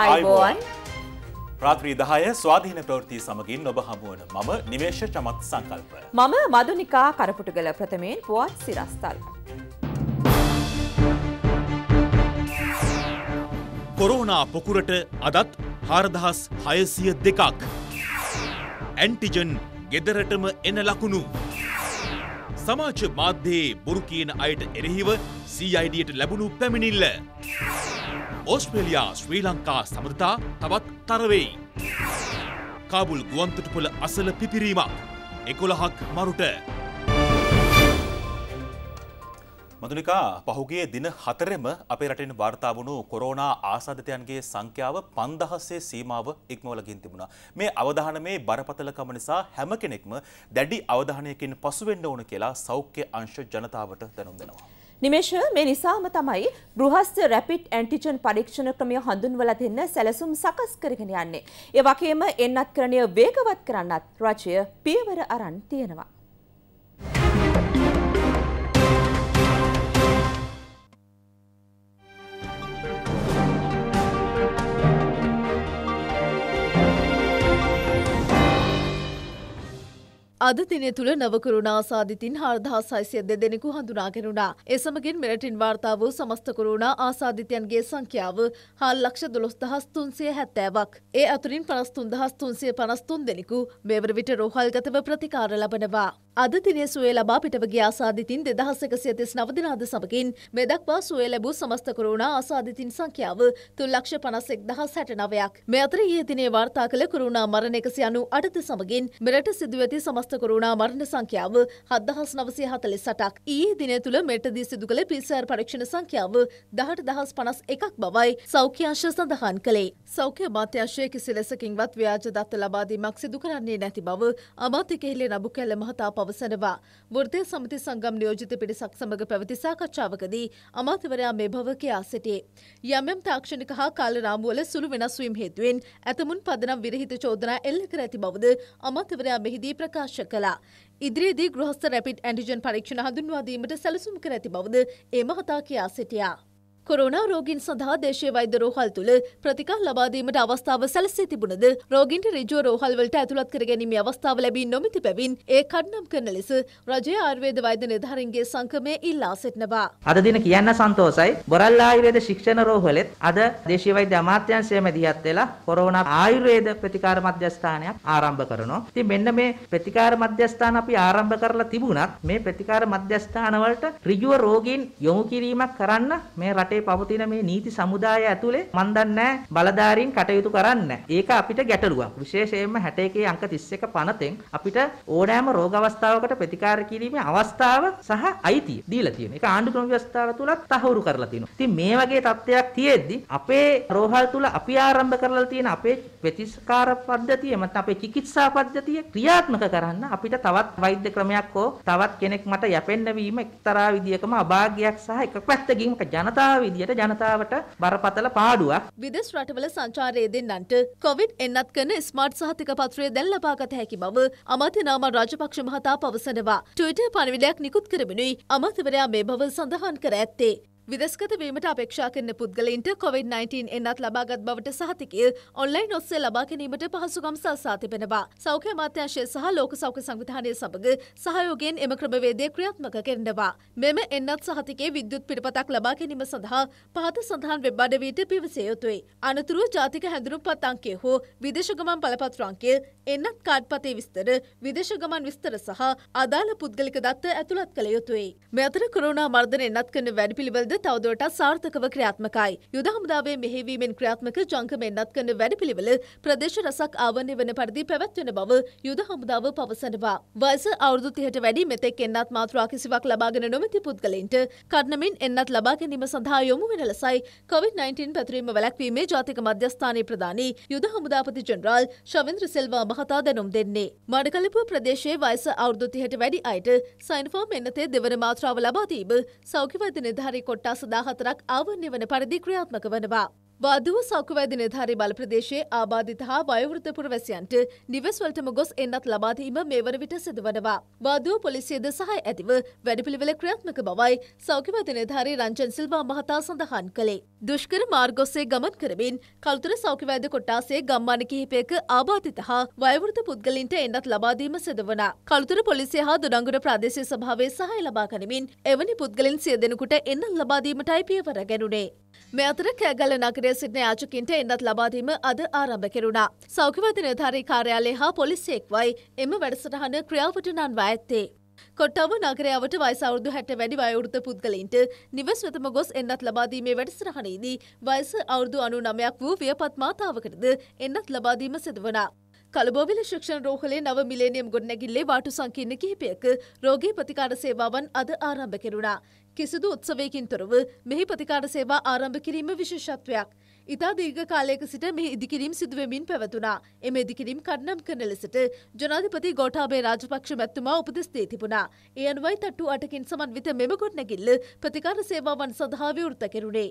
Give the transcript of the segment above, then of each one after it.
අයිබෝන් ප්‍රාත්‍රී දහය ස්වාධීන ප්‍රවෘතිය සමගින් ඔබ හමුවන මම නිවේශ චමත් සංකල්ප. මම මදුනිකා කරපුටගල ප්‍රථමයෙන් පුවත් සිරස්තල්. කොරෝනා පොකුරට අදත් හාරදහස් හයසිය දෙකක්. ඇන්ටිජන් ගෙදරටම එන ලකුණු. සමාජ මාධ්‍යයේ බොරු කියන අයට එරෙහිව සීයිඩියට ලැබුණු පැමිණිල්ල. ඔස්ට්‍රේලයා ශ්‍රී ලංකා සමරතා තවත් තරවෙයි. කාබුල් ගුවන්තොටුපොළ අසල පිපිරීමක් එකොළහක් මරුට. මදුලිකා පහුගේ දින හතරෙම අපේ රටෙන් වාර්තා වුණු කොරෝනා ආසාධිතයන්ගේ සංඛ්‍යාව පන්දහස්සේ සීමාව ඉක්මවලගින් තිබුණා. මේ අවධානමේ බරපතලකම නිසා හැම කෙනෙක්ම දැඩි අවධානයකින් පසුවෙන්න ඕන කියලා සෞඛ්‍ය අංශ ජනතාවට දැනුම් දෙනවා. නිමේෂ මේ නිසාම තමයි බෘහස්ත රැපිඩ් ඇන්ටිජන් පරීක්ෂණ ක්‍රමය හඳුන්වලා දෙන්න සැලසුම් සකස් කරගෙන යන්නේ. ඒ වගේම එන්නත්කරණය වේගවත් කරන්නත් රජය පියවර අරන් තියෙනවා. අද දිනය තුළ නවකරුණා සාධිතින් හාර්දහා සයිසිය දෙදෙනෙකු හඳුනාගෙනුණා. එසමගින් මෙරටින් වාර්තා වූ සමස්තකරුණා ආසාධිතයන්ගේ සංඛ්‍යාව හාල් ලක්ෂ දොළොස්දහස් තුන්සිය හැත්තෑවක්. ඒ අතුරින් පනස්තුන්දහස් තුන්සිය පනස්තුන් දෙනෙකු මෙවර විට රෝහල්ගතව ප්‍රතිකාර ලබනවා. අද දිනේ සුවේ ලබා පිටවගේ ආසාධිතින් දෙදහස් එකසිය තිස් නවදිනාද සමගින් මෙදක්වා සුවේ ලැබූ සමස්තකරුණා ආසාධිතින් සංඛ්‍යාව තුන් ලක්ෂ පනසෙක් දහස් හැට නවයක්. මෙ අතර ඊයේ දිනේ වාර්තා කළ කරුණා මරණ එකසි අනු අඩත සමගින් මෙරට සිදුව ඇති සමස්ත කොරුණා මරණ සංඛ්‍යාව හත්දහස් නවසය හතලෙ සටක් ඒ දින තුළ මෙටදී සිදු කළ පිසර් පරීක්ෂණ සංඛ්‍යාව දහට දහස් පනස් එකක් බවයි සෞඛ්‍යංශ සඳහන් කළේ. සෞඛ්‍ය අමාත්‍යංශය කිසි ලෙසකින්වත් ව්‍යාජ දත්ත ලබාදීමක් සිදු කරන්නේ නැති බව අමාත්‍ය කෙහෙලේ නබු කැල්ල මහතා පවසනවා. වෘත්තය සමිති සංගම් නියෝජිත පිරිසක් සමඟ පැවති සාකච්ඡාවකදී අමාත්‍යවරයා මේ බව කියා සිටියේ. යම් යම් තාක්ෂණික හා කාල රාමුවල සුළු වෙනස් වීම හේතුවෙන් ඇතමුන් පදනම් විරහිත චෝදනා එල්ල කර ඇති බවද අමාත්‍යවරයා මෙහිදී ප්‍රකාශ ප්‍රකාශ කළා. ඉදිරියේදී ගෘහස්ථ රැපිඩ් ඇන්ටිජන් පරීක්ෂණ හඳුන්වා දීමට සැලසුම් කර ඇති බවද ඒ මහතා කියා සිටියා. කොරෝනා රෝගින් සඳහා දේශය වෛද්‍ය රෝහල් තුළ ප්‍රතිකා ලබාදීමට අවස්ථාව සැලසී තිබුණද රෝගින්ට රිජුව රෝහල්වලට ඇතුළත් කර ගැනීම අවස්ථාව ලැබී නොමති පැවින් ඒ කඩ්නම් කරන ලෙස රජය ආර්වේද වෛද්‍ය නිධාරින්ගේ සංක්‍රමය ඉල්ලා සිටනවා. අද දින කියන්න සන්තෝසයි බොරල් ආයුර්වේද ශික්ෂණ රෝහලෙත් අද දේශීය වෛද්‍ය අමාත්‍යාංශය මැදිහත් වෙලා කොරෝනා ආයුර්වේද ප්‍රතිකාර මධ්‍යස්ථානයක් ආරම්භ කරනවා. ඉතින් මෙන්න මේ ප්‍රතිකාර මධ්‍යස්ථාන අපි ආරම්භ කරලා තිබුණත් මේ ප්‍රතිකාර මධ්‍යස්ථාන වලට ඍජුව රෝගීන් යොමු කිරීමක් කරන්න මේ රටේ රටේ පවතින මේ නීති සමුදාය ඇතුලේ මන් දන්නේ බලධාරීන් කටයුතු කරන්න. ඒක අපිට ගැටලුවක්. විශේෂයෙන්ම 61 අංක 31 පනතෙන් අපිට ඕනෑම රෝග අවස්ථාවකට ප්‍රතිකාර කිරීමේ අවස්ථාව සහ අයිතිය දීලා තියෙනවා. ඒක ආණ්ඩුක්‍රම ව්‍යවස්ථාව තුලත් තහවුරු කරලා තියෙනවා. ඉතින් මේ වගේ තත්ත්වයක් තියෙද්දි අපේ රෝහල් තුල අපි ආරම්භ කරලා තියෙන අපේ ප්‍රතිස්කාර පද්ධතිය මත අපේ චිකිත්සා පද්ධතිය ක්‍රියාත්මක කරන්න අපිට තවත් වෛද්‍ය ක්‍රමයක් හෝ තවත් කෙනෙක් මට යැපෙන්න වීම එක්තරා විදියකම අභාග්‍යයක් සහ එක පැත්තකින් ජනතාව විදියට ජනතාවට බරපතල පාඩුවක්. විදෙස් රටවල සංචාරයේ දෙන්නන්ට කොවිඩ් එන්නත් කරන ස්මාර්ට් සහතික පත්‍රය දැන් ලබාගත හැකි බව අමාත්‍ය නාමල් රාජපක්ෂ මහතා පවසනවා. ට්විටර් පණිවිඩයක් නිකුත් කරමිනුයි අමාත්‍යවරයා මේ බව සඳහන් කර ඇත්තේ. විදස්ගත වීමට අපේක්ෂා කරන පුද්ගලයින්ට COොVID-19 එන්නත් ලබාගත් බවට සහතිකල් ඔන්ලයින් ඔස්සේ ලබා ගැනීමට පහසුගම් සල්සා තිබෙනවා. සෞඛ්‍ය අමාත්‍යංශය සහ ලෝක සෞඛ්‍ය සංවිධානය සමග සහයෝගයෙන් එම ක්‍රමවේදය ක්‍රියාත්මක කරනවා. මෙම එන්නත් සහතිකේ විද්‍යුත් පිරිපතක් ලබා ගැනීම සඳහා පහත සඳහන් වෙබ් අඩවියට පිවිසිය යුතුයි. අනතුරුව ජාතික හැඳුනුම්පත් අංකය හෝ විදේශ ගමන් පළපත්‍ර අංකය එන්නත් කාඩ්පතේ විස්තර විදේශ ගමන් විස්තර සහ අදාළ පුද්ගලික දත්ත ඇතුළත් කළ යුතුයි. මෙතර කොරෝනා මර්ධන එන්නත් කරන වැඩපිළිවෙලද තවදුරටත් සාර්ථකව ක්‍රියාත්මකයි. යුද හමුදාවේ මෙහෙවීමෙන් ක්‍රියාත්මක ජංගම එන්නත් කරන වැඩපිළිවෙල ප්‍රදේශ රසක් ආවරණය වන පරිදි පැවැත්වෙන බව යුද හමුදාව පවසනවා. වයස අවුරුදු 30ට වැඩි මෙතෙක් එන්නත් මාත්‍රා කිසිවක් ලබාගෙන නොමැති පුද්ගලයින්ට කඩනමින් එන්නත් ලබා ගැනීම සඳහා යොමු වෙන ලෙසයි COVID-19 පැතිරීම වැළැක්වීමේ ජාතික මධ්‍යස්ථානයේ ප්‍රධානී යුද හමුදාපති ජෙනරාල් ශවෙන්ද්‍ර සෙල්වා මහතා දැනුම් දෙන්නේ. මඩකලපුව ප්‍රදේශයේ වයස අවුරුදු 30ට වැඩි අයට සයින්ෆෝම් එන්නතේ දෙවන මාත්‍රාව ලබා දීම සෞඛ්‍ය වෛද්‍ය නිලධාරී කොට්ටා අසුදාහතරක් ආවන්‍ය වන පරිදි ක්‍රියාත්මක වනවා. බාධුව සක්කුවැදි නිධාරි බල ප්‍රදේශයේ ආබාධිත හා වයවෘත පුරවැසියන්ට නිවෙස්වලටම ගොස් එන්නත් ලබාදීම මේවන විට සිදුවනවා. බාධුව පොලිසියද සහය ඇතිව වැඩපිළිවෙල ක්‍රියාත්මක බවයි සෞඛ්‍යවැදි නිධාරි රංජන් සිල්වා මහතා සඳහන් කළේ. දුෂ්කර මාර්ගොස්සේ ගමන් කරමින් කළුතර සෞඛ්‍යවැද කොට්ටාසේ ගම්මාන කිහිපයක ආබාධිත හා වයවෘත පුද්ගලින්ට එන්නත් ලබාදීම සිදුවනා. කළුතර පොලිසිය හා දුඩංගුඩ ප්‍රාදේශීය සභාවේ සහය ලබා ගනිමින් එවැනි පුද්ගලින් සිය දෙනෙකුට එන්න ලබාදීමටයි පියවර ගැනුණේ. මේ අතර කෑගල නගරය සිටින යාචකින්ට එන්නත් ලබාදීම අද ආරම්භ කෙරුණා. සෞඛ්‍යවධ නිලධාරී කාර්යාලය හා පොලිසියෙක්වයි එම වැඩසටහන ක්‍රියාවට නන්වා ඇත්තේ. කොට්ටාව නගරයාවට වයස අවුරුදු 60 වැඩි වයෝවෘද්ධ පුද්ගලයින්ට නිවෙස් වෙතම ගොස් එන්නත් ලබා දීමේ වැඩසටහනේදී වයස අවුරුදු 99ක් වූ වියපත් මාතාවකටද එන්නත් ලබා දීම සිදුවනා. ಕಲಬೋವಿಲ ಶಿಕ್ಷಣ ರೋಹಲೆ ನವ ಮಿಲೇನಿಯಂ ಗೊಡ್ನೆಗಿಲ್ಲೆ ವಾಟು ಸಂಕೀರ್ಣ ಕಿಹಿಪೆಯಕ ರೋಗಿ ಪ್ರತಿಕಾರ ಸೇವಾವನ್ ಅದ ಆರಂಭ කෙරුණ. කිසිදු උත්සවයකින් තොරව මෙහි ප්‍රතිකාර සේවා ආරම්භ කිරීම විශේෂත්වයක්. ඉතා දීර්ඝ කාලයක සිට මෙහි ඉදිකිරීම් සිදුවමින් පැවතුනා. එම ඉදිකිරීම් කඩනම් කරන ලෙසට ජනාධිපති ගෝඨාභය රාජපක්ෂ මැතිතුමා උපදෙස් දී තිබුණා. ඒ අනුවයි තට්ටු 8කින් සමන්විත මෙම ගොඩනැගිල්ල ප්‍රතිකාර සේවාවන් සඳහා විවෘත කෙරුණේ.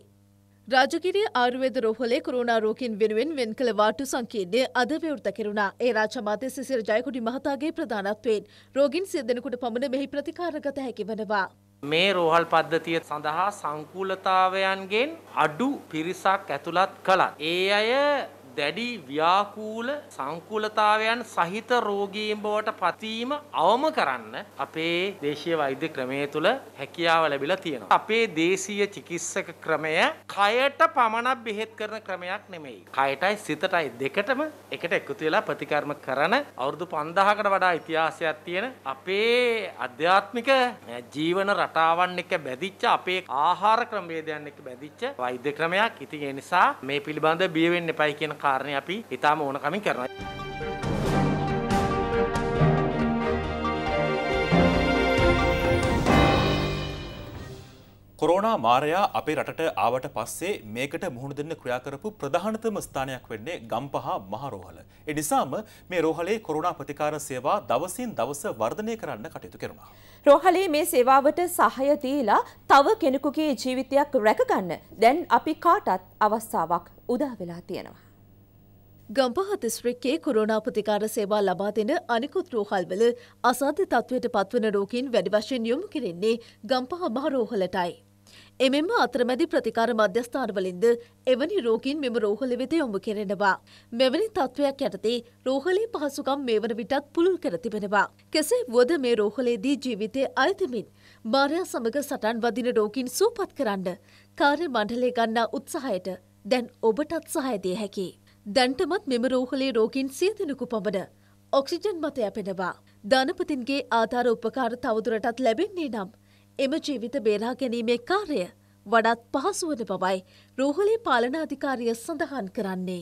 රාජගිරිය ආර්වේද රෝහලේ කොරෝනා රෝගීන් වෙනුවෙන් වෙන් කළ වාට්ටු සංකීර්ණය අද විවෘත කෙරුණා. ඒ රාජ්‍ය මාතේ සිසිර ජයකොඩි මහතාගේ ප්‍රධානත්වයෙන් රෝගීන් සිය දෙනෙකුට පමණ මෙහි ප්‍රතිකාරගත හැකි වනවා. මේ රෝහල් පද්ධතිය සඳහා සංකූලතාවයන්ගෙන් අඩු පිරිසක් ඇතුළත් කළත්. ඒ අය දැඩි ව්‍යාකූල සංකූලතාවයන් සහිත රෝගීන් බවට පත්වීම අවම කරන්න අපේ දේශීය වෛද්‍ය ක්‍රමය තුළ හැකියාව ලැබිලා තියෙනවා. අපේ දේශීය චිකිත්සක ක්‍රමය කයට පමණක් බෙහෙත් කරන ක්‍රමයක් නෙමෙයි. කයටයි සිතටයි දෙකටම එකට එකතු වෙලා ප්‍රතිකර්ම කරන අවුරුදු 5000කට වඩා ඉතිහාසයක් තියෙන අපේ අධ්‍යාත්මික ජීවන රටාවන් එක්ක බැඳිච්ච අපේ ආහාර ක්‍රමවේදයන් එක්ක බැඳිච්ච වෛද්‍ය ක්‍රමයක්. ඉතින් ඒ නිසා මේ පිළිබඳ බිය වෙන්න එපයි කියන කාරණය අපි ඉතාම ඕනකමින් කරනවා. කොරෝනා මාරයා අපේ රටට ආවට පස්සේ මේකට මුහුණ දෙන්න ක්‍රියා කරපු ප්‍රධානතම ස්ථානයක් වෙන්නේ ගම්පහ මහරෝහල. ඒ නිසාම මේ රෝහලේ කොරෝනා ප්‍රතිකාර සේවා දවසින් දවස වර්ධනය කරන්න කටයුතු කරනවා. රෝහලේ මේ සේවාවට සහාය දීලා තව කෙනෙකුගේ ජීවිතයක් රැකගන්න දැන් අපි කාටත් අවස්ථාවක් උදා වෙලා තියෙනවා. ගම්පහ දිස්ත්‍රික්කයේ කොරෝනා ප්‍රතිකාර සේවා ලබා දෙන අනිකුත් රෝහල්වල අසාධ්‍ය තත්ත්වයට පත්වන රෝගීන් වැඩි වශයෙන් යොමු කෙරෙන්නේ ගම්පහ මහ රෝහලටයි. එමෙන්ම අතරමැදි ප්‍රතිකාර මධ්‍යස්ථානවලින්ද එවැනි රෝගීන් මෙම රෝහල වෙත යොමු කෙරෙනවා. මෙවැනි තත්ත්වයක් යටතේ රෝහලේ පහසුකම් මේ වන විටත් පුළුල් කර තිබෙනවා. කෙසේ වුවද මේ රෝහලේදී ජීවිතය අයතිමින් මාරයා සමග සටන් වදින රෝගීන් සූපත් කරන්න කාර්ය මණ්ඩලය ගන්නා උත්සාහයට දැන් ඔබටත් සහයදිය හැකි. දැන්ටමත් මෙම රෝහලේ රෝගීන් සිය දෙනෙකු පමණ ඔක්සිජන් මත යැපෙනවා. ධනපතින්ගේ ආධාර උපකාර තවදුරටත් ලැබෙන්නේ නම් එම ජීවිත බේරා ගැනීමේ කාර්ය වඩත් පහසුවන බවයි රෝහලේ පාලනාධිකාරිය සඳහන් කරන්නේ.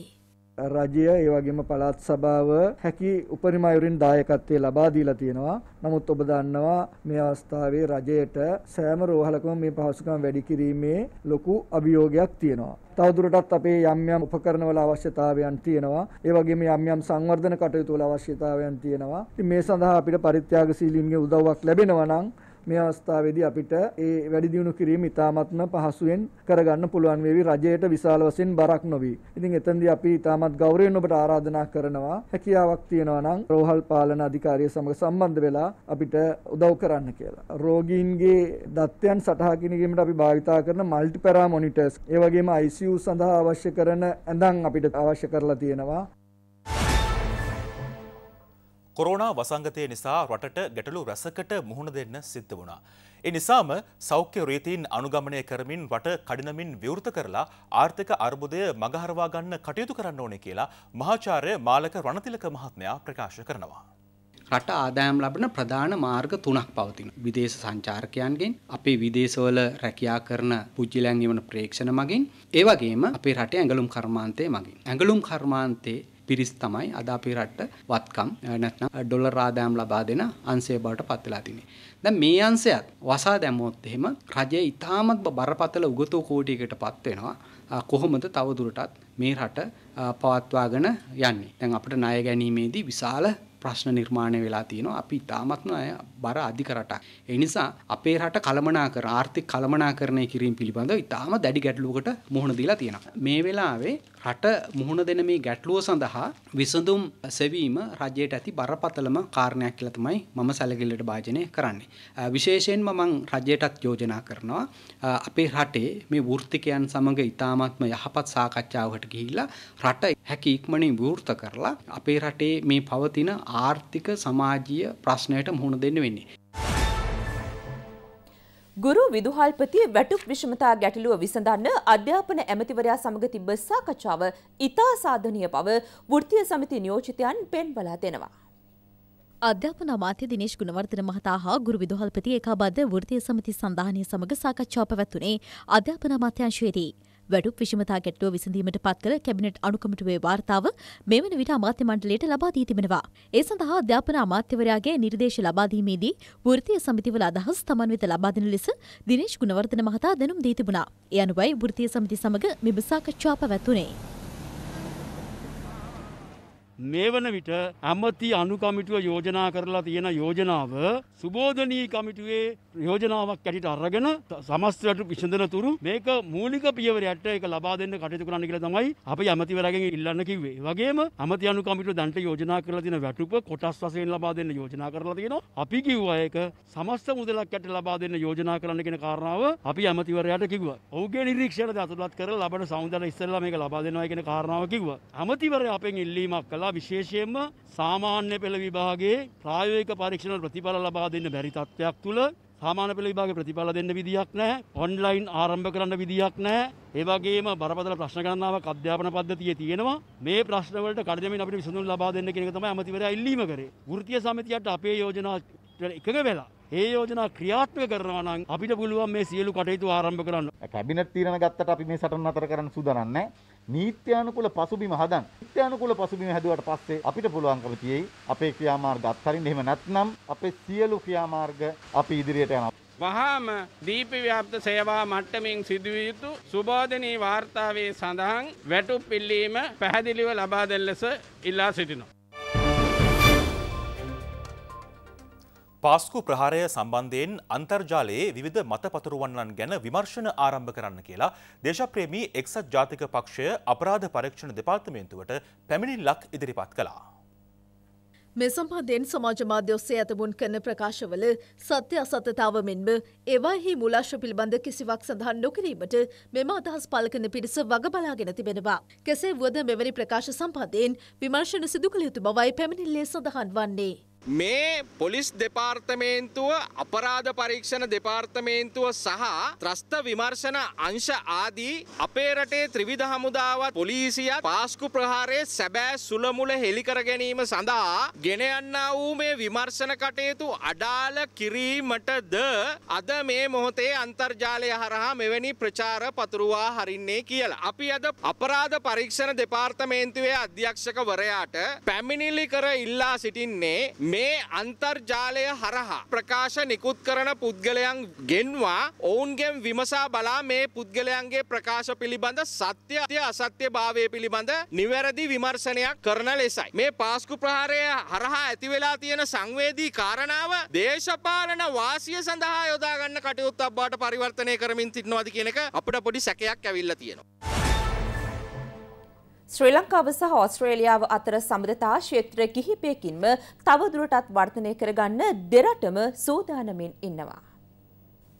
රජය ඒ වගේම පළාත් සභාව හැකි උපරිම අයුරින් දායකත්වය ලබා දීලා තියෙනවා. නමුත් ඔබ දන්නවා මේ අවස්ථාවේ රජයට සෑම රෝහලකම මේ පහසුකම් වැඩි කිරීමේ ලොකු අභියෝගයක් තියෙනවා. තවදුරටත් අපේ යම් යම් උපකරණ වල අවශ්‍යතාවයන් තියෙනවා. ඒ වගේම යම් යම් සංවර්ධන කටයුතු වල අවශ්‍යතාවයන් තියෙනවා. ඉතින් මේ සඳහා අපිට පරිත්‍යාගශීලීන්ගේ උදව්වක් ලැබෙනවා නම් මේ අවස්ථාවේදී අපිට ඒ වැඩි දියුණු කිරීම ඉතාමත්ම පහසුවෙන් කරගන්න පුළුවන් වේවි රජයට විශාල වශයෙන් බරක් නොවි. ඉතින් එතෙන්දී අපි ඉතාමත් ගෞරවයෙන් ඔබට ආරාධනා කරනවා හැකියාවක් තියෙනවා නම් රෝහල් පාලන අධිකාරිය සමග සම්බන්ධ වෙලා අපිට උදව් කරන්න කියලා. රෝගීන්ගේ දත්තයන් සටහා කිරීමට අපි භාවිතා කරන මල්ටිපැරා මොනිටර්ස්, ඒ වගේම ICU සඳහා අවශ්‍ය කරන ඇඳන් අපිට අවශ්‍ය කරලා තියෙනවා. කොරෝනා වසංගතය නිසා රටට ගැටලු රැසකට මුහුණ දෙන්න සිද්ධ වුණා. ඒ නිසාම සෞඛ්‍ය රීතීන් අනුගමනය කරමින් රට කඩිනමින් විවෘත කරලා ආර්ථික අර්බුදය මගහරවා ගන්න කටයුතු කරන්න ඕනේ කියලා මහාචාර්ය මාලක රණතිලක මහත්මයා ප්‍රකාශ කරනවා. රට ආදායම් ලබන ප්‍රධාන මාර්ග තුනක් පවතින. විදේශ සංචාරකයන්ගෙන් අපේ විදේශවල රැකියා කරන පුජ්ජිලයන් ගෙවන ප්‍රේක්ෂණ මගින් ඒ වගේම අපේ රටේ ඇඟලුම් කර්මාන්තය මගින්. ඇඟලුම් කර්මාන්තේ පිරිස් තමයි අද අපේ රටට වත්කම් නැත්නම් ඩොලර් ආදායම් ලබා දෙන අංශය බවට පත් වෙලා තිනේ. දැන් මේ අංශයත් වසා දැමුවොත් එහෙම රජය ඉතාමත් බරපතල උගතෝ කෝටියකටපත් වෙනවා. කොහොමද තවදුරටත් මේ රට පවත්වාගෙන යන්නේ. දැන් අපිට ණය ගැනීමේදී විශාල ප්‍රශ්න නිර්මාණය වෙලා තියෙනවා. අපි තාමත්ම බර අධික රටක්. ඒ නිසා අපේ රට කළමනාකර ආර්ථික කළමනාකරණය කිරීම පිළිබඳව ඉතාම දැඩි ගැටලුවකට මුහුණ දීලා තියෙනවා. මේ වෙලාවේ රට මුහුණ දෙන මේ ගැටලුව සඳහා විසඳුම් සෙවීම රජයට ඇති බරපතලම කාරණයක් කියලා තමයි මම සැලකිල්ලට භාජනය කරන්නේ. විශේෂයෙන්ම මම රජයටත් යෝජනා කරනවා අපේ රටේ මේ වෘත්තිකයන් සමග ඉතාමත්ම යහපත් සාකච්ඡාවකට ගිහිල්ලා රට හැකි ඉක්මනින් විවෘත කරලා අපේ රටේ මේ පවතින ආර්ථික සමාජීය ප්‍රශ්නයට මුහුණ දෙන්න වෙන්නේ. ගුරු විදුහල්පති වැටුප් විෂමතා ගැටලුව විසඳන්න අධ්‍යාපන ඇමතිවරයා සමග තිබ්බ සාකච්ඡාව ඉතා සාධනීය බව වෘත්තීය සමිති නියෝජිතයන් පෙන්වලා දෙනවා. අධ්‍යාපන අමාත්‍ය දිනේශ් ගුණවර්ධන මහතා හා ගුරු විදුහල්පති ඒකාබද්ධ වෘත්තීය සමිති සන්ධානය සමග සාකච්ඡාව පැවැත්වුණේ අධ්‍යාපන අමාත්‍යාංශයේදී. වැඩුක් විෂමතා ගැටලුව විසඳීමට පත් කළ කැබිනට් අනුකමිටුවේ වාර්තාව මෙවන විට අමාත්‍ය මණ්ඩලයට ලබා දී තිබෙනවා. ඒ සඳහා අධ්‍යාපන අමාත්‍යවරයාගේ නිර්දේශ ලබාදීමේදී වෘත්තීය සමිතිවල අදහස් තමන් වෙත ලබා දෙන ලෙස දිනේෂ් ගුණවර්ධන මහතා දැනුම් දී තිබුණා. ඒ අනුවයි වෘත්තීය සමිති සමග මෙම සාකච්ඡා පැවැත්වුණේ. මේ වන විට ඇමති අනුකමිටුව යෝජනා කරලා තියෙන යෝජනාව සුබෝධනී කමිටුවේ යෝජනාවක් ඇටිට අරගෙන සමස්තයට විසඳන තුරු මේක මූලික පියවරයට එක ලබා දෙන්න කටයුතු කරන්න කියලා තමයි අපි ඇමතිවරගෙන් ඉල්ලන්න කිව්වේ. වගේම ඇමති අනුකමිටුව දැන්ට යෝජනා කරලා තියෙන වැටුප කොටස් වශයෙන් ලබා දෙන්න යෝජනා කරලා තියෙනවා. අපි කිව්වා ඒක සමස්ත මුදලක් ඇට ලබා දෙන්න යෝජනා කරන්න කියන කාරණාව අපි ඇමතිවරයාට කිව්වා. ඔහුගේ නිරීක්ෂණද අතුලත් කරලා ලබන සමුදල ඉස්සෙල්ලා මේක ලබා දෙනවා කියන කාරණාව කිව්වා. ඇමතිවරයා අපෙන් ඉල්ලීමක් කළා නිසා විශේෂයෙන්ම සාමාන්‍ය පෙළ විභාගයේ ප්‍රායෝගික පරීක්ෂණ ප්‍රතිඵල ලබා දෙන්න බැරි තත්ත්වයක් තුළ සාමාන්‍ය පෙළ විභාගේ ප්‍රතිඵල දෙන්න විදියක් නැහැ. ඔන්ලයින් ආරම්භ කරන්න විදියක් නැහැ. ඒ වගේම බරපතල ප්‍රශ්න ගණනාවක් අධ්‍යාපන පද්ධතියේ තියෙනවා. මේ ප්‍රශ්න වලට කඩදෙමින් අපිට විසඳුම් ලබා දෙන්න කියන එක තමයි අමතිවරයා ඉල්ලීම කරේ. වෘත්තීය සමිතියට අපේ යෝජනා එකග වෙලා ඒ යෝජනා ක්‍රියාත්මක කරනවා නම් අපිට පුළුවන් මේ සියලු කටයුතු ආරම්භ කරන්න. කැබිනට් තීරණ ගත්තට අපි මේ සටන් නතර කරන්න සූදානම් නැහැ. නීත්‍යානුකූල පසුබිම හදන්න. නීත්‍යානුකූල පසුබිම හැදුවට පස්සේ අපිට පුළුවන්කම තියෙයි අපේ ක්‍රියාමාර්ග අත්හරින්න. එහෙම නැත්නම් අපේ සියලු ක්‍රියාමාර්ග අපි ඉදිරියට යනවා. වහාම දීප ව්‍යාප්ත සේවා මට්ටමින් සිදුවිය යුතු සුබෝධනී වාර්තාවේ සඳහන් වැටුප් පිල්ලීම පැහැදිලිව ලබා දෙන ලෙස ඉල්ලා සිටිනවා. පාස්කු ප්‍රහාරය සම්බන්ධයෙන් අන්තර්ජාලයේ විවිධ මතපතුරුවන්නන් ගැන විමර්ශන ආරම්භ කරන්න කියලා දේශප්‍රේමී එක්සත් ජාතික පක්ෂය අපරාධ පරීක්ෂණ දෙපාර්තමේන්තුවට පැමිණිල්ලක් ඉදිරිපත් කළා. මේ සම්බන්ධයෙන් සමාජ මාධ්‍ය ඔස්සේ ඇතමුන් කරන ප්‍රකාශවල සත්‍ය අසත්‍යතාව මෙන්ම ඒවාහි මුලාශ්‍ර පිළිබඳ කිසිවක් සඳහන් නොකිරීමට මෙම අදහස් පළ කරන පිරිස වග බලාගෙන තිබෙනවා. කෙසේ වුවද මෙවැනි ප්‍රකාශ සම්බන්ධයෙන් විමර්ශන සිදු කළ යුතු බවයි පැමිණිල්ලේ සඳහන් වන්නේ. මේ පොලිස් දෙපාර්තමේන්තුව අපරාධ පරීක්ෂණ දෙපාර්තමේන්තුව සහ ත්‍රස්ත විමර්ශන අංශ ආදී අපේ රටේ ත්‍රිවිධ හමුදාවත් පොලිසියත් පාස්කු ප්‍රහාරයේ සැබෑ සුළමුල හෙළිකර ගැනීම සඳහා ගෙන යන්නා වූ මේ විමර්ශන කටයුතු අඩාල කිරීමටද අද මේ මොහොතේ අන්තර්ජාලය හරහා මෙවැනි ප්‍රචාර පතුරුවා හරින්නේ කියලා. අපි අද අපරාධ පරීක්ෂණ දෙපාර්තමේන්තුවේ අධ්‍යක්ෂකවරයාට පැමිණිලි කර ඉල්ලා සිටින්නේ මේ අන්තර්ජාලය හරහා ප්‍රකාශ නිකුත් කරන පුද්ගලයන් ගෙන්වා ඔවුන්ගෙන් විමසා බලා මේ පුද්ගලයන්ගේ ප්‍රකාශ පිළිබඳ සත්‍ය අත්‍ය අසත්‍ය භාවය පිළිබඳ නිවැරදි විමර්ශනයක් කරන ලෙසයි. මේ පාස්කු ප්‍රහාරය හරහා ඇතිවෙලා තියෙන සංවේදී කාරණාව දේශපාලන වාසිය සඳහා යොදාගන්න කටයුත්තක් බාට පරිවර්තනය කරමින් සිටනවාද කියනක අපට පොඩි සැකයක් ඇවිල්ලා තියෙනවා. ශ්‍රී ලංකාව සහ ඕස්ට්‍රේලියාව අතර සබඳතා ක්ෂේත්‍ර කිහිපයකින්ම තවදුරටත් වර්ධනය කරගන්න දෙරටම සූදානමින් ඉන්නවා.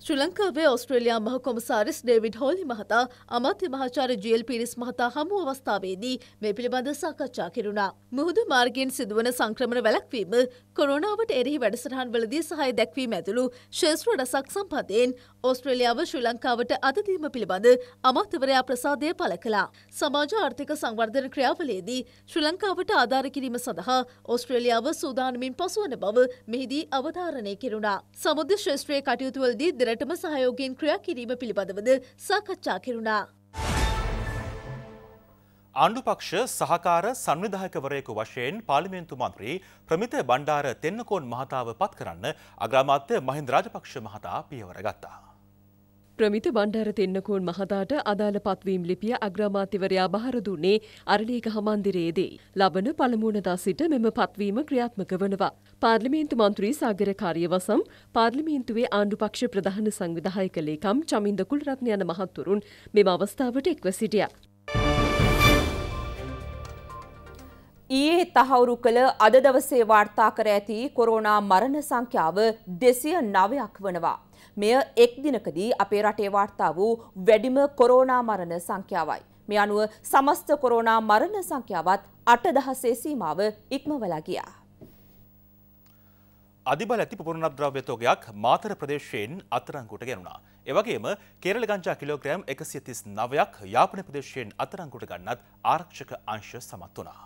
ශ්‍රී ලංකාවේ ඔස්ට්‍රේලයා මහ කොමසාරිස් ඩේවිඩ් හෝලි මහතා අමාත්‍ය මහාචාර්ය ජීල් පිරිස් මහතා හමු අවස්ථාවේදී මේ පිළිබඳ සාකච්ඡා කෙරුණා. මුහුදු මාර්ගයෙන් සිදුවන සංක්‍රමණ වැළැක්වීම කොරෝනාවට එරෙහි වැඩසටහන් වලදී සහාය දැක්වීම ඇතුළු ශේෂ්ත්‍ර රසක් සම්පතයෙන් ඔස්ට්‍රේලියාව ශ්‍රී ලංකාවට අදදීම පිළිබඳ අමාත්‍යවරයා ප්‍රසාදය පළ කළා. සමාජ ආර්ථික සංවර්ධන ක්‍රියාවලයේදී ශ්‍රී ලංකාවට ආධාර කිරීම සඳහා ඔස්ට්‍රේලියාව සූදානමින් පසුවන බව මෙහිදී අවධාරණය කෙරුණා. සමුද්‍ර ශ්‍රේෂ්ත්‍රයේ කටයුතුවලදී දෙරටම සහයෝගයෙන් ක්‍රියා කිරීම පිළිබඳවද සාකච්ඡා කෙරුණා. ආණ්ඩුපක්ෂ සහකාර සංවිධායකවරයෙකු වශයෙන් පාර්ලිමේන්තු මන්ත්‍රී ප්‍රමිත බණ්ඩාර තෙන්නකෝන් මහතාව පත් කරන්න අග්‍රාමාත්‍ය මහින්ද රාජපක්ෂ මහතා පියවර ගත්තා. ප්‍රමිත බණ්ඩාර තෙන්නකෝන් මහතාට අදාළ පත්වීම් ලිපිය අග්‍රාමාත්‍යවරයා බහර දුන්නේ අරණේක හමන්දිරයේදී. ලබන පළමුවනදා සිට මෙම පත්වීම ක්‍රියාත්මක වනවා. පාර්ලිමේන්තු මන්ත්‍රී සාගර කාර්යවසම් පාර්ලිමේන්තුවේ ආණ්ඩුපක්ෂ ප්‍රධාන සංවිධායක ලේකම් චමින්ද කුලරත්න යන මහත්තුරුන් මෙම අවස්ථාවට එක්ව සිටියා. ඊයේ තහවුරු කළ අද දවසේ වාර්තා කර ඇති කොරෝනා මරණ සංඛ්‍යාව දෙසිය නවයක් වනවා. මෙය එක් දිනකදී අපේ රටේ වාර්තා වූ වැඩිම කොරෝනා මරණ සංඛ්‍යාවයි. මේ අනුව සමස්ත කොරෝනා මරණ සංඛ්‍යාවත් 8000 සීමාව ඉක්මවලා ගියා. අධිබල ඇති පුපුරණද්‍රව්‍ය තෝගයක් මාතර ප්‍රදේශයෙන් අත්අඩංගුවට ගැනුණා. එවැගේම කේරළ ගංජා කිලෝග්‍රෑම් 139ක් යාපන ප්‍රදේශයෙන් අත්අඩංගුවට ගන්නත් ආරක්ෂක අංශ සමත් වුණා.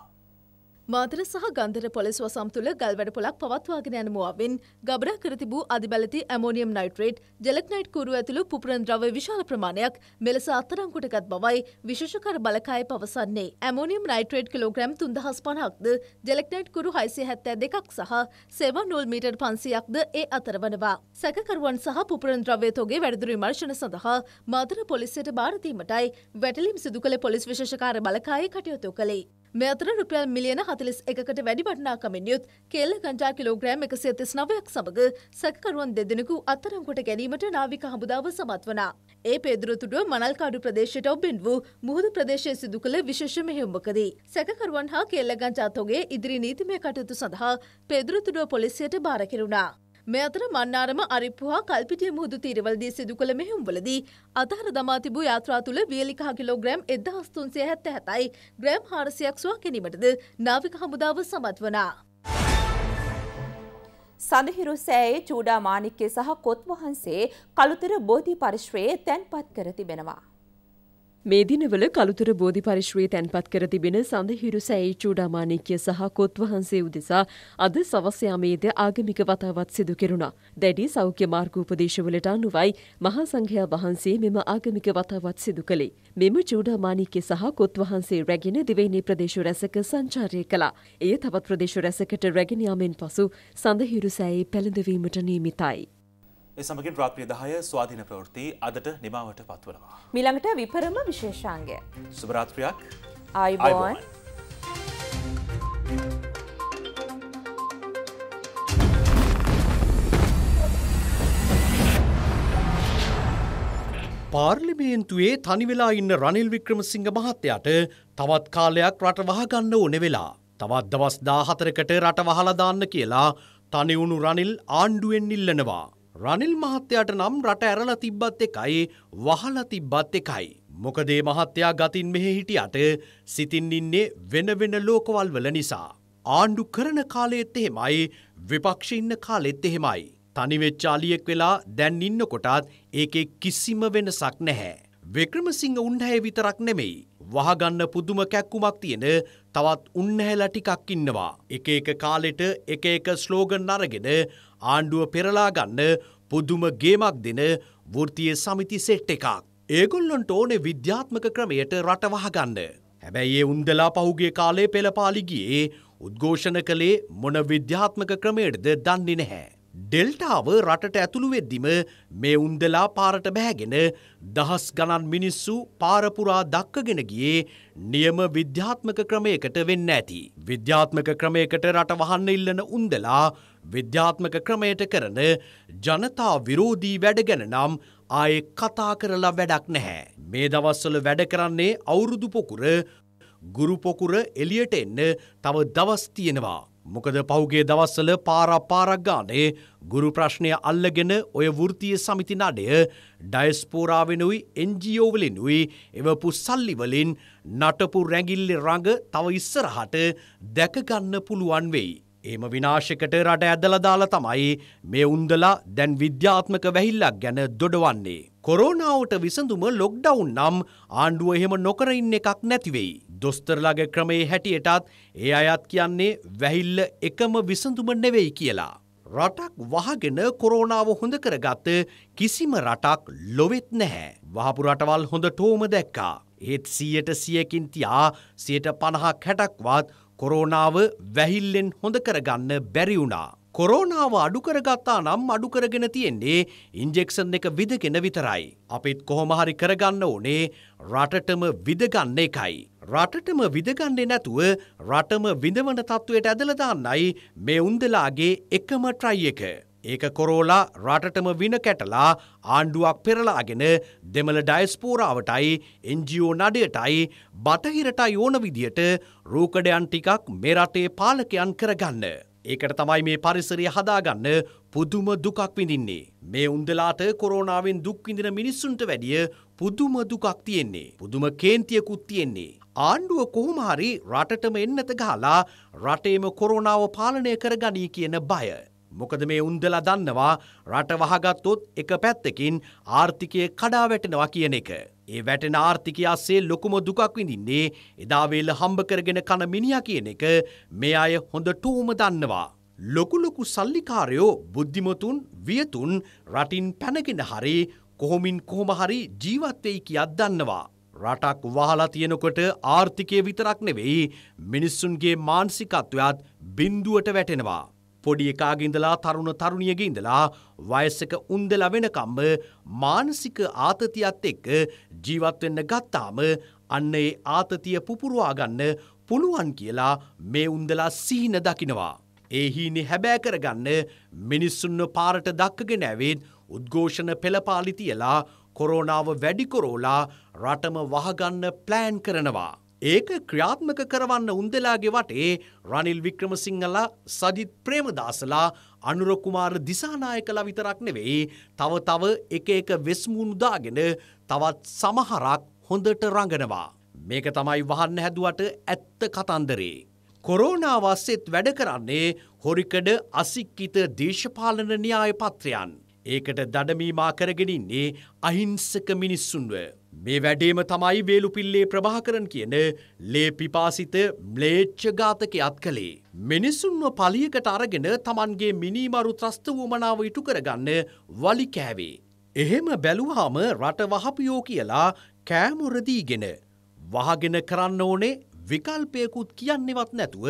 මාතර සහ ගන්දර පොලිස් වසම් තුළ ගල්වැඩ පොලක් පවත්වාගෙන යන මුවාවෙන් ගබරා කර තිබූ අධිබැලති ඇමෝනියම් නයිට්‍රේට් ජෙලක්නයිට් කූරු ඇතුළු පුපුරන් ද්‍රව්‍ය විශාල ප්‍රමාණයක් මෙලෙස අත්තරංකුටගත් බවයි විශේෂකර බලකාය පවසන්නේ. ඇමෝනියම් නයිට්‍රේට් කිලෝග්‍රෑම් තුන්දහස් පනහක්ද ජෙලක්නයිට් කුරු හයිසිය හැත්තෑ දෙකක් සහ සෙවන් නූල් මීටර් පන්සියක්ද ඒ අතර වනවා. සැකකරුවන් සහ පුපුරන් ද්‍රව්‍ය තෝගේ වැඩිදුර විමර්ශන සඳහා මාතර පොලිසියට භාරතීමටයි වැටලීම් සිදු කළ පොලිස් විශේෂකාර බලකායේ කටයුතු කළේ. මේ අතර රුපියල් මිලියන හතලිස් එකකට වැඩි වටනාකමින් යුත් කෙල්ල ගංජා කිලෝග්‍රෑම් එකසිය තිස් නවයක් සමඟ සැකකරුවන් දෙදෙනෙකු අත්තරංකොට ගැනීමට නාවික හමුදාව සමත් වනා. ඒ පේදුරතුඩුව මනල්කාඩු ප්‍රදේශයට ඔබෙන් වූ මුහුදු ප්‍රදේශය සිදු කළ විශේෂ මෙහෙම්මකදී. සැකකරුවන් හා කෙල්ල ගංජාතොගේ ඉදිරි නීතිමය කටයුතු සඳහා පේදුරතුඩුව පොලිසියට භාරකිරුණා. මේ අතර මන්නාරම අරිප්පුහා කල්පිටිය මුහුදු තීරවලදී සිදු කළ මෙහෙම්වලදී අතහර දමා තිබූ යාත්‍රා තුළ වියලිකහ කිලෝග්‍රෑම් 1377යි ග්‍රෑම් 400ක් සුවා ගැනීමටද නාවික හමුදාව සමත් වනා. සඳහිරු සෑයේ චූඩා මාණික්කේ සහ කොත් වහන්සේ කළුතර බෝධි පරිශ්‍රයේ තැන්පත් කර තිබෙනවා. මේ දිනවල කළුතර බෝධි පරිශ්‍රයේ තැන්පත් කර තිබෙන සඳහිරු සෑයි චූඩාමාණික්‍ය සහ කොත් වහන්සේ උදෙසා අද සවස් යාමේද ආගමික වතාවත් සිදු කෙරුණා. දැඩි සෞඛ්‍ය මාර්ගෝපදේශවලට අනුවයි මහා සංඝයා වහන්සේ මෙම ආගමික වතාවත් සිදු කළේ. මෙම චූඩාමාණික්‍ය සහ කොත් වහන්සේ රැගෙන දිවයිනේ ප්‍රදේශ රැසක සංචාරය කළා. එය තවත් ප්‍රදේශ රැසකට රැගෙන යාමෙන් පසු සඳහිරු සෑයේ පැළඳවීමට නියමිතයි. සමගින් රාත්‍රිය දහය ස්වාධීන ප්‍රවෘත්ති අදට නිමාවට පත්වනවා. මිළඟට විපරම විශේෂාන්ගය. සුභරාත්‍රයක් අයිබෝන්. පාර්ලිමේන්තුවේ තනිවෙලා ඉන්න රනිල් වික්‍රමසිංහ මහත්තයට තවත් කාලයක් රට වහගන්න ඕනෙ වෙලා. තවත් දවස් දාහතරකට රට වහලදාන්න කියලා තනිවුණු රනිල් ආණ්ඩුවෙන් ඉල්ලනවා. රනිල් මහත්තයාට නම් රට ඇරල තිබ්බත් එකයි වහල තිබ්බත් එකයි. මොකදේ මහත්තයා ගතින් මෙහෙ හිටියට සිතින් ඉන්නේ වෙන වෙන ලෝකවල් වල නිසා. ආණ්ඩු කරන කාලෙත් එහෙමයි විපක්ෂ ඉන්න කාලෙත් එහෙමයි. තනිවෙච්චාලියෙක් වෙලා දැන් ඉන්නකොටත් ඒකේ කිසිම වෙනසක් නැහැ. වික්‍රමසිංහ උන්හැය විතරක් නෙමෙයි. වහගන්න පුදුම කැක්කුමක් තියෙන තවත් උන්හැලා ටිකක් ඉන්නවා. එක එක කාලෙට එක එක ස්ලෝගන් අරගෙන ආණ්ඩුව පෙරලා ගන්න පුදුම ගේමක් දෙන වෘත්තීය සමිති සෙට් එකක්. ඒගොල්ලොන්ට ඕනේ විද්‍යාත්මක ක්‍රමයට රට වහගන්න. හැබැයි ඒ උන්දලා පහුගේ කාලේ පෙළපාලි ගියේ උද්ඝෝෂණ කළේ මොන විද්‍යාත්මක ක්‍රමයටද දන්නේ නැහැ. ඩෙල්ටාව රටට ඇතුළු වෙද්දිම මේ උන්දලා පාරට බැහැගෙන දහස් ගණන් මිනිස්සු පාරපුරා දක්කගෙන ගියේ නියම විද්‍යාත්මක ක්‍රමයකට වෙන්න ඇති. විද්‍යාත්මක ක්‍රමයකට රට වහන්න ඉල්ලන උන්දලා විද්‍යාත්මක ක්‍රමයට කරන ජනතා විරෝධී වැඩ ගැන නම් ආයෙ කතා කරලා වැඩක් නැහැ. මේ දවස්වල වැඩ කරන්නේ අවුරුදු පොකුර ගුරු පොකුර එලියට එන්න තව දවස් තියෙනවා. මොකද පෞගේ දවස්සල පාරා පාරක්ගානේ ගුරු ප්‍රශ්නය අල්ලගෙන ඔය වෘතිය සමිති නඩය ඩයිස්පෝරාවෙනුයි එන්ජියෝවලිනුයි එවපු සල්ලිවලින් නටපු රැගිල්ලි රඟ තව ඉස්සරහට දැකගන්න පුළුවන් වෙයි. ඒම විනාශකට රට ඇදල දාලා තමයි මේ උන්දලා දැන් විද්‍යාත්මක වැහිල්ලක් ගැන දොඩවන්නේ. කොරෝනාවට විසඳුම ලොක්ඩවුන් නම් ආණ්ඩුව එහෙම නොකරඉන්න එකක් නැතිවෙයි. දොස්තරලාගේ ක්‍රමේ හැටියටත් ඒ අයත් කියන්නේ වැහිල්ල එකම විසඳුම නෙවෙයි කියලා. රටක් වහගෙන කොරෝනාව හොඳ කරගත්ත කිසිම රටක් ලොවෙත් නැහැ. වහපු රටවල් හොඳ ටෝම දැක්කා. ඒත් සියයට සියකින් තියා සයට පණහා කැටක්වත් කොරෝනාව වැහිල්ලෙන් හොඳ කරගන්න බැරි වුණා. කොරෝනාව අඩුකරගත්තා නම් අඩුකරගෙන තියෙන්නේ ඉන්ජෙක්ෂන් එක විදගෙන විතරයි. අපිත් කොහොමහරි කරගන්න ඕනේ රටටම විදගන්න එකයි. රටටම විදගන්නේ නැතුව රටම විඳවන තත්ත්වයට ඇදලදාන්නයි මේ උන්දලාගේ එකම ට්‍රයි එක. ඒක කොරෝලා රටටම වින කැටලා ආණ්ඩුවක් පෙරලාගෙන දෙමළ ඩයිස්පෝරාවටයි එන්ජියෝ නඩයටයි බටහිරට යෝන විදියට රූකඩයන් ටිකක් මේ රටේ පාලකයන් කරගන්න. ඒකට තමයි මේ පරිසරය හදාගන්න පුදුම දුකක් විඳින්නේ. මේ උන්දලාට කොරෝනාවෙන් දුක්විඳින මිනිස්සුන්ට වැඩිය පුදුම දුකක් තියෙන්නේ. පුදුම කේන්තියකුත් තියෙන්නේ. ආණ්ඩුව කොහොම හරි රටටම එන්නත ගහලා රටේම කොරෝනාව පාලනය කරගනී කියන බය. මොකද මේ උන්දලා දන්නවා රට වහගත්තොත් එක පැත්තකින් ආර්ථිකය කඩා වැටෙනවා කියන එක. ඒ වැටෙන ආර්ථිකය අස්සේ ලොකුම දුකක් විඳින්නේ එදා වේල හම්බ කරගෙන කන මිනිහා කියන එක මේ අය හොඳටම දන්නවා. ලොකු ලොකු සල්ලිකාරයෝ බුද්ධිමතුන් වියතුන් රටින් පැනගෙන හරි කොහොමින් කොහොම හරි ජීවත් වෙයි කියත් දන්නවා. රටක් වහලා තියෙනකොට ආර්ථිකය විතරක් නෙවෙයි මිනිස්සුන්ගේ මානසිකත්වයත් බිඳුවට වැටෙනවා. පොඩි එකාගේ ඉඳලා තරුණ තරුණියගේ ඉඳලා වයසක උන්දලා වෙනකම්ම මානසික ආතතියත් එක්ක ජීවත් වෙන්න ගත්තාම අන්න ඒ ආතතිය පුපුරවා ගන්න පුළුවන් කියලා මේ උන්දලා සිහින දකිනවා. ඒ හීනේ හැබෑ කරගන්න මිනිස්සුන්ව පාරට දක්කගෙන ඇවිත් උද්ඝෝෂණ පෙළපාලි තියලා කොරෝනාව වැඩි කරෝලා රටම වහගන්න ප්ලෑන් කරනවා. ඒක ක්‍රියාත්මක කරවන්න උන්දෙලාගේ වටේ රනිල් වික්‍රමසිංහලා සජිත් ප්‍රේමදාසලා අනුරකුමාර දිසානායකලා විතරක් නෙවෙයි තව තව එක එක වෙස්මුණු දාගෙන තවත් සමහරක් හොඳට රඟනවා. මේක තමයි වහන්න හැදුවට ඇත්ත කතන්දරේ. කොරෝනා වස්සෙත් වැඩ කරන්නේ හොරිකඩ අසික්කිත දේශපාලන න්‍යාය පත්‍රයන්. ඒකට දඩමීමා කරගෙනින්නේ අහිංසක මිනිස්සුන්ව. මේ වැඩේම තමයි වේලුපිල්ලේ ප්‍රභාකරන් කියන ලේ පිපාසිත ම්ලේච්ච ඝාතකයත් කළේ. මිනිසුන්ව පලියකට අරගෙන තමන්ගේ මිනිමරු ත්‍රස්ත වුමනාව ඉටු කරගන්න වලි කෑවේ. එහෙම බැලුවාම රට වහපියෝ කියලා කෑමොරදීගෙන. වහගෙන කරන්න ඕනේ විකල්පයකුත් කියන්නෙවත් නැතුව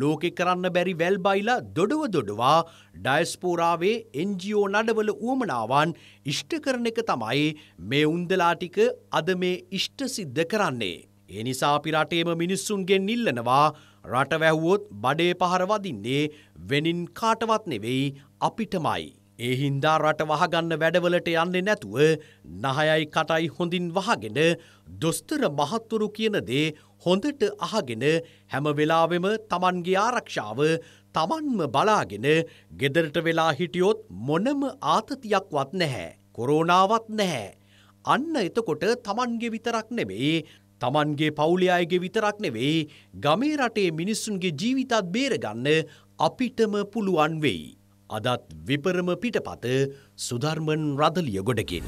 ලෝකෙ කරන්න බැරි වැල් බයිලා දොඩව දොඩවා ඩයස්පෝරාවේ එන්ජියෝ නඩවල වුවමනාවන් ඉෂ්ට කරන එක තමයි මේ උන්දලාටික අද මේ ඉෂ්ට සිද්ධ කරන්නේ. ඒ නිසා පිරටේම මිනිස්සුන්ගෙන් ඉල්ලනවා රට වැැහුවොත් බඩේ පහර වදින්නේ වෙනින් කාටවත් නෙවෙයි අපිටමයි. ඒ හින්දා රට වහගන්න වැඩවලට යන්නේ නැතුව නහයයි කටයි හොඳින් වහගෙන දොස්තර මහත්තුරු කියන දේ හොඳට අහගෙන හැම වෙලාවෙම තමන්ගේ ආරක්ෂාව තමන්ම බලාගෙන ගෙදරට වෙලා හිටියොත් මොනම ආතතියක්වත් නැහැ. කොරෝනාවත් නැහැ. අන්න එතකොට තමන්ගේ විතරක් නෙවෙයි තමන්ගේ පවුලේ අයගේ විතරක් නෙවෙයි ගමේ රටේ මිනිස්සුන්ගේ ජීවිතත් බේරගන්න අපිටම පුළුවන් වෙයි. අදත් විපරම පිටපත සුධර්මන් රදලිය ගොඩකින්.